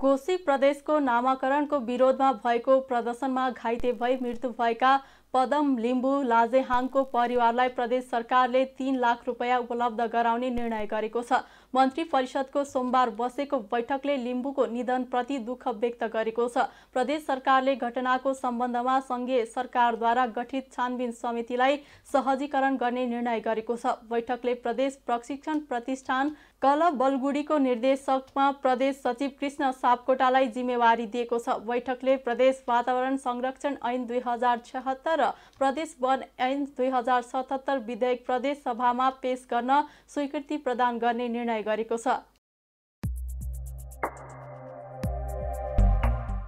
कोशी प्रदेशको नामाकरणको विरोधमा भएको प्रदर्शनमा घाइते भई मृत्यु भएका पदम लिम्बू लाजेहाङको परिवारलाई प्रदेश सरकारले तीन लाख रुपियाँ उपलब्ध गराउने निर्णय गरेको छ मन्त्री परिषदको सोमबार बसेको बैठकले लिम्बूको निधनप्रति दुःख व्यक्त गरेको छ प्रदेश सरकारले घटनाको सम्बन्धमा सङ्घीय सरकारद्वारा गठित छानबिन समितिलाई सहजीकरण गर्ने निर्णय गरेको छ बैठकले प्रदेश प्रशिक्षण प्रतिष्ठान कल बलगुडीको निर्देशकमा प्रदेश सचिव कृष्ण सापकोटालाई जिम्मेवारी दिएको छ बैठकले प्रदेश वातावरण संरक्षण ऐन दुई हजार र प्रदेश वन ऐन दुई हजार सतहत्तर विधेयक प्रदेश सभामा पेश गर्न स्वीकृति प्रदान गर्ने निर्णय गरेको छ